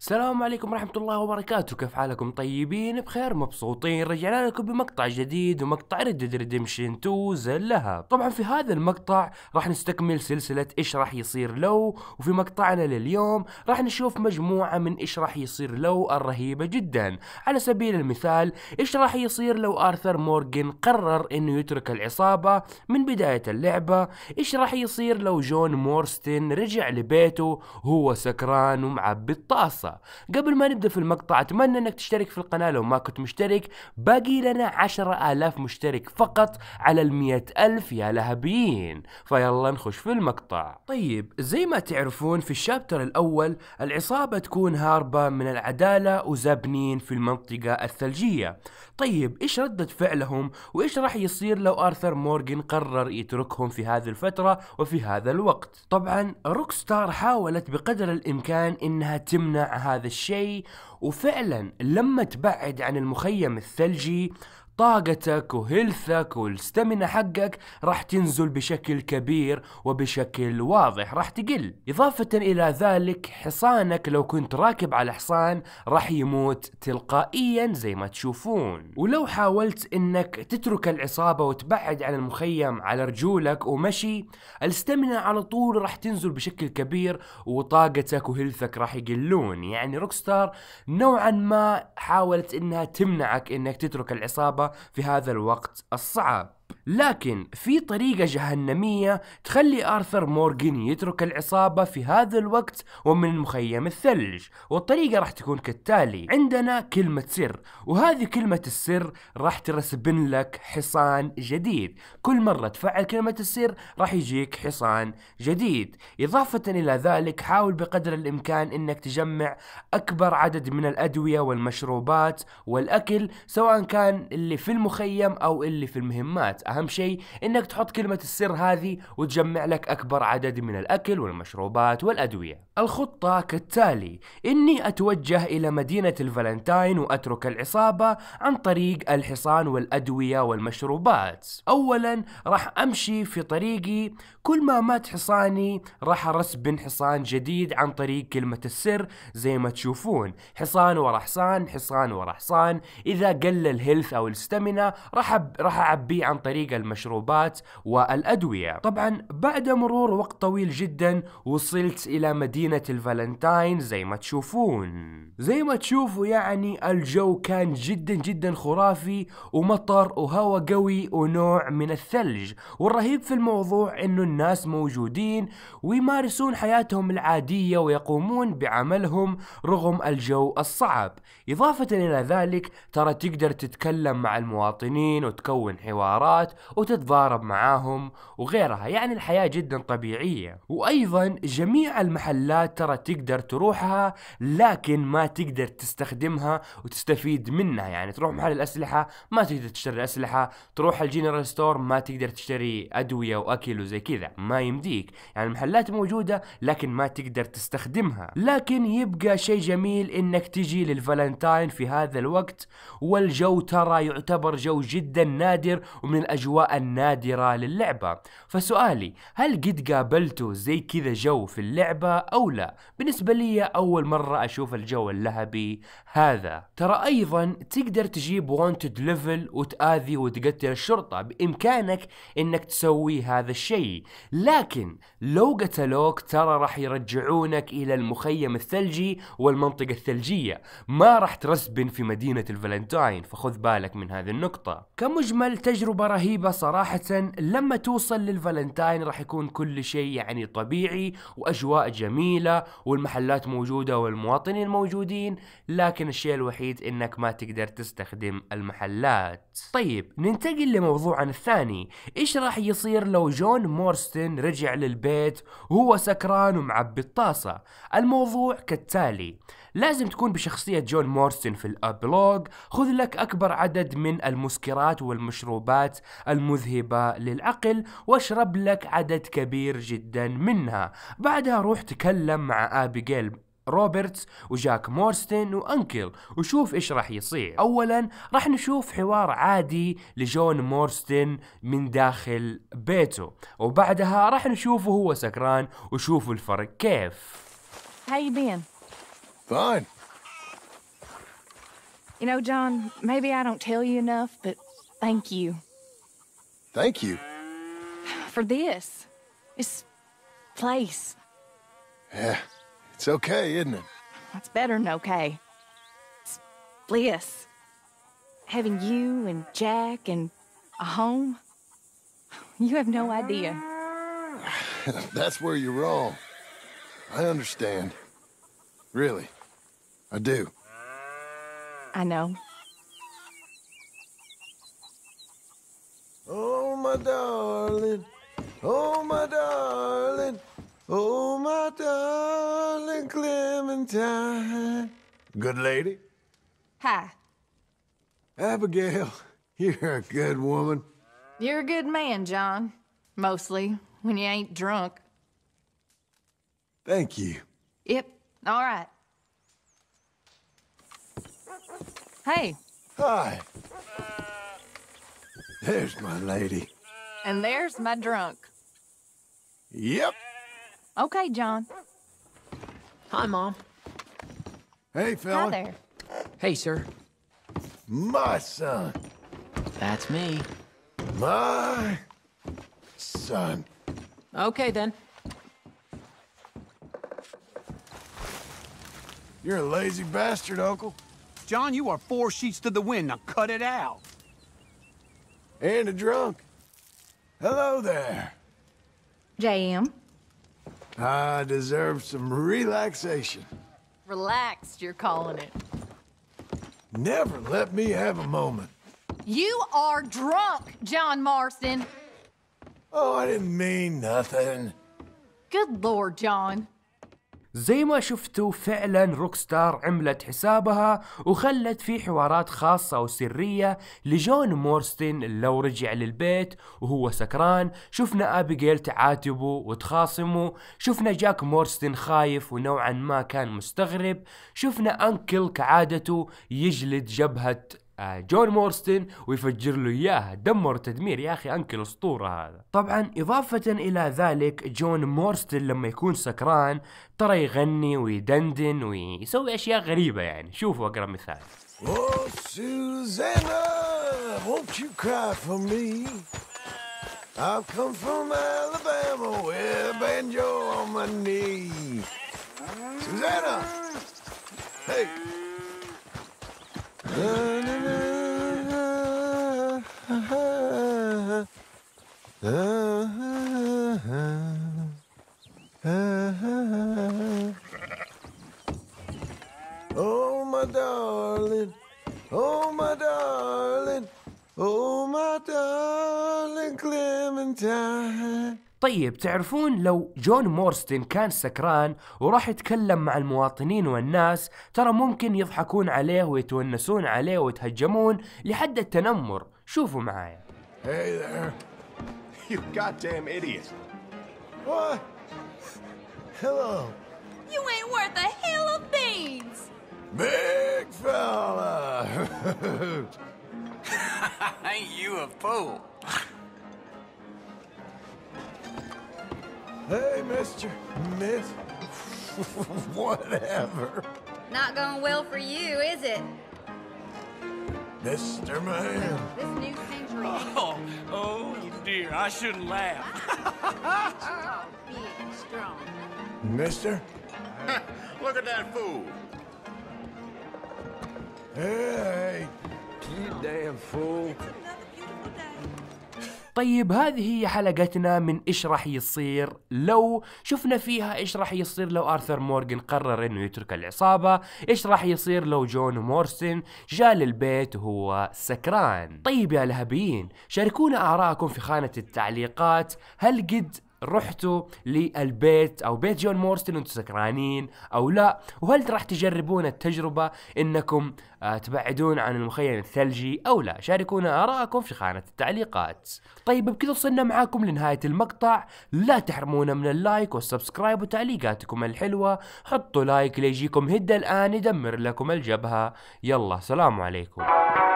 السلام عليكم ورحمة الله وبركاته كيف حالكم طيبين بخير مبسوطين رجعنا لكم بمقطع جديد ومقطع ريد ديد ريدمشن 2 زلها طبعا في هذا المقطع راح نستكمل سلسلة ايش راح يصير لو وفي مقطعنا لليوم راح نشوف مجموعة من ايش راح يصير لو الرهيبة جدا على سبيل المثال ايش راح يصير لو ارثر مورجن قرر انه يترك العصابة من بداية اللعبة ايش راح يصير لو جون مورستن رجع لبيته هو سكران ومعبي الطاسة قبل ما نبدأ في المقطع أتمنى أنك تشترك في القناة لو ما كنت مشترك باقي لنا عشرة آلاف مشترك فقط على المية ألف يا لهبيين فيلا نخش في المقطع طيب زي ما تعرفون في الشابتر الأول العصابة تكون هاربة من العدالة وزابنين في المنطقة الثلجية طيب إيش ردة فعلهم وإيش راح يصير لو آرثر مورغن قرر يتركهم في هذه الفترة وفي هذا الوقت طبعا روكستار حاولت بقدر الإمكان إنها تمنع هذا الشيء وفعلا لما تبعد عن المخيم الثلجي طاقتك وهيلثك والستمنة حقك راح تنزل بشكل كبير وبشكل واضح راح تقل إضافة إلى ذلك حصانك لو كنت راكب على حصان راح يموت تلقائيا زي ما تشوفون ولو حاولت انك تترك العصابة وتبعد عن المخيم على رجولك ومشي الستمنة على طول راح تنزل بشكل كبير وطاقتك وهيلثك راح يقلون يعني روكستار نوعا ما حاولت انها تمنعك انك تترك العصابة في هذا الوقت الصعب لكن في طريقة جهنمية تخلي آرثر مورغن يترك العصابة في هذا الوقت ومن مخيم الثلج والطريقة راح تكون كالتالي عندنا كلمة سر وهذه كلمة السر راح ترسبن لك حصان جديد كل مرة تفعل كلمة السر راح يجيك حصان جديد إضافة إلى ذلك حاول بقدر الإمكان أنك تجمع أكبر عدد من الأدوية والمشروبات والأكل سواء كان اللي في المخيم أو اللي في المهمات الاكلات أهم شيء أنك تحط كلمة السر هذه وتجمع لك أكبر عدد من الأكل والمشروبات والأدوية الخطة كالتالي إني أتوجه إلى مدينة الفالنتاين وأترك العصابة عن طريق الحصان والأدوية والمشروبات أولا راح أمشي في طريقي كل ما مات حصاني راح أرسبن حصان جديد عن طريق كلمة السر زي ما تشوفون حصان ورا حصان حصان ورا حصان إذا قل الهيلث أو الستامينا راح راح أعبيه عن طريق طريق المشروبات والأدوية طبعا بعد مرور وقت طويل جدا وصلت إلى مدينة الفالنتاين زي ما تشوفون زي ما تشوفوا يعني الجو كان جدا جدا خرافي ومطر وهواء قوي ونوع من الثلج والرهيب في الموضوع انه الناس موجودين ويمارسون حياتهم العادية ويقومون بعملهم رغم الجو الصعب إضافة إلى ذلك ترى تقدر تتكلم مع المواطنين وتكون حوارات السيارات وتتضارب معاهم وغيرها يعني الحياة جدا طبيعية وأيضا جميع المحلات ترى تقدر تروحها لكن ما تقدر تستخدمها وتستفيد منها يعني تروح محل الأسلحة ما تقدر تشتري أسلحة تروح الجنرال ستور ما تقدر تشتري أدوية وأكل وزي كذا ما يمديك يعني المحلات موجودة لكن ما تقدر تستخدمها لكن يبقى شيء جميل إنك تجي للفالنتاين في هذا الوقت والجو ترى يعتبر جو جدا نادر ومن الأجواء النادرة للعبة فسؤالي هل قد قابلتوا زي كذا جو في اللعبة أو لا بالنسبة لي أول مرة أشوف الجو اللهبي هذا ترى أيضا تقدر تجيب وانتد ليفل وتآذي وتقتل الشرطة بإمكانك إنك تسوي هذا الشيء لكن لو قتلوك ترى راح يرجعونك إلى المخيم الثلجي والمنطقة الثلجية ما راح ترسبن في مدينة الفالنتاين فخذ بالك من هذه النقطة كمجمل تجربة رهيبة صراحة لما توصل للفالنتاين راح يكون كل شيء يعني طبيعي وأجواء جميلة والمحلات موجودة والمواطنين موجودين لكن الشيء الوحيد إنك ما تقدر تستخدم المحلات طيب ننتقل لموضوعنا الثاني إيش راح يصير لو جون مورستن رجع للبيت وهو سكران ومعبي الطاسة الموضوع كالتالي لازم تكون بشخصية جون مورسون في الأبلوج خذ لك أكبر عدد من المسكرات والمشروبات المذهبة للعقل واشرب لك عدد كبير جدا منها بعدها روح تكلم مع أبيجيل روبرتس وجاك مورستن وأنكل وشوف إيش راح يصير أولا راح نشوف حوار عادي لجون مورستن من داخل بيته وبعدها راح نشوفه هو سكران وشوفوا الفرق كيف How you been? Fine. You know, John, maybe I don't tell you enough, but thank you. Thank you? For this. This place. Yeah, it's okay, isn't it? That's better than okay. It's bliss. Having you and Jack and a home. You have no idea. That's where you're wrong. I understand. Really. I do. I know. Oh, my darling. Oh, my darling. Oh, my darling Clementine. Good lady. Hi. Abigail, you're a good woman. You're a good man, John. Mostly, when you ain't drunk. Thank you. Yep, all right. Hey. Hi. There's my lady. And there's my drunk. Yep. Okay, John. Hi, Mom. Hey, fella. Hi there. Hey, sir. My son. That's me. My son. Okay, then. You're a lazy bastard, Uncle. John, you are four sheets to the wind. Now cut it out. And a drunk. Hello there. J.M. I deserve some relaxation. Relaxed, you're calling it. Never let me have a moment. You are drunk, John Marston. Oh, I didn't mean nothing. Good Lord, John. زي ما شفتوا فعلا روكستار عملت حسابها وخلت في حوارات خاصة وسرية لجون مورستن لو رجع للبيت وهو سكران شفنا أبيجيل تعاتبه وتخاصمه شفنا جاك مورستن خايف ونوعا ما كان مستغرب شفنا أنكل كعادته يجلد جبهة آه، جون مورستن ويفجر له اياها دمر تدمير يا اخي انكل اسطوره هذا طبعا اضافه الى ذلك جون مورستن لما يكون سكران ترى يغني ويدندن ويسوي اشياء غريبه يعني شوفوا اقرب مثال Oh, I've come from Alabama with a banjo on my knee. Susanna, hey. Oh, my darling. Oh, my darling. Oh, my darling Clementine. طيب تعرفون لو جون مورستن كان سكران وراح يتكلم مع المواطنين والناس ترى ممكن يضحكون عليه ويتونسون عليه ويتهجمون لحد التنمر شوفوا معايا Hey there. You goddamn idiot. What? Hello. You ain't worth a hill of beans. Big fella. ain't you a fool? Hey, mister. Miss. Whatever. Not going well for you, is it? Mr. Man. This new century. Oh, oh dear, I shouldn't laugh. Oh, Mister? Look at that fool. Hey, you damn fool. طيب هذه هي حلقتنا من ايش راح يصير لو شفنا فيها ايش راح يصير لو ارثر مورغان قرر انه يترك العصابة ايش راح يصير لو جون مورسن جاء للبيت وهو سكران طيب يا لهبيين شاركونا اراءكم في خانة التعليقات هل قد رحتوا للبيت او بيت جون مورستن وانتم سكرانين او لا وهل راح تجربون التجربه انكم آه، تبعدون عن المخيم الثلجي او لا شاركونا ارائكم في خانه التعليقات طيب بكذا وصلنا معاكم لنهايه المقطع لا تحرمونا من اللايك والسبسكرايب وتعليقاتكم الحلوه حطوا لايك ليجيكم هدى الان يدمر لكم الجبهه يلا سلام عليكم